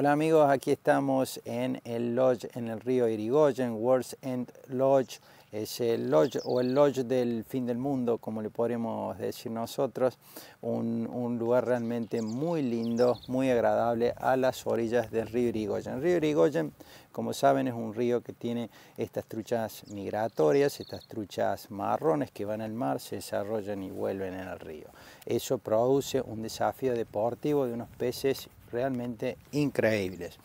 Hola amigos, aquí estamos en el lodge en el río Irigoyen, World's End Lodge. Es el lodge o el lodge del fin del mundo, como le podemos decir nosotros. Un, lugar realmente muy lindo, muy agradable a las orillas del río Irigoyen. El río Irigoyen, como saben, es un río que tiene estas truchas migratorias, estas truchas marrones que van al mar, se desarrollan y vuelven en el río. Eso produce un desafío deportivo de unos peces realmente increíbles.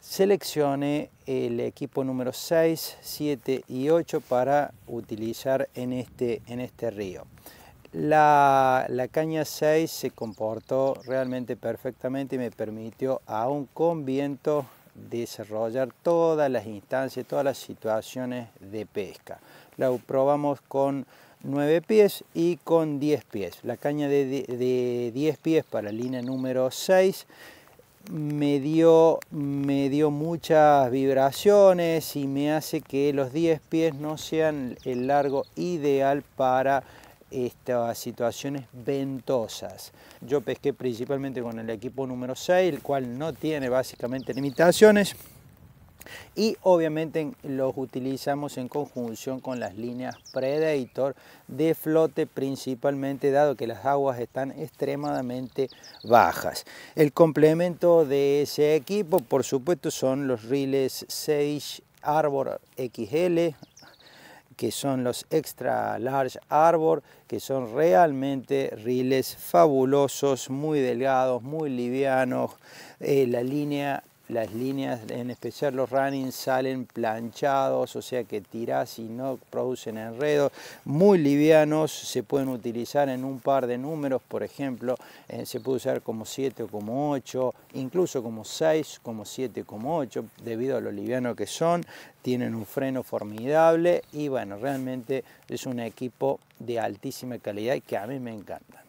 Seleccione el equipo número 6, 7 y 8 para utilizar en este, en este río. La, la, caña 6 se comportó realmente perfectamente y me permitió, aún con viento, desarrollar todas las instancias, todas las situaciones de pesca. La probamos con 9 pies y con 10 pies. La caña de, 10 pies para línea número 6 me dio, me dio muchas vibraciones y me hace que los 10 pies no sean el largo ideal para estas situaciones ventosas. Yo pesqué principalmente con el equipo número 6, el cual no tiene básicamente limitaciones y obviamente los utilizamos en conjunción con las líneas Predator de flote principalmente dado que las aguas están extremadamente bajas. El complemento de ese equipo por supuesto son los riles 6 Arbor XL, que son los Extra Large Arbor, que son realmente riles fabulosos, muy delgados, muy livianos. Eh, la línea las líneas, en especial los running, salen planchados, o sea que tirás y no producen enredos, muy livianos, se pueden utilizar en un par de números, por ejemplo, eh, se puede usar como 7 o como 8, incluso como 6, como 7, como 8, debido a lo liviano que son, tienen un freno formidable y bueno, realmente es un equipo de altísima calidad que a mí me encanta.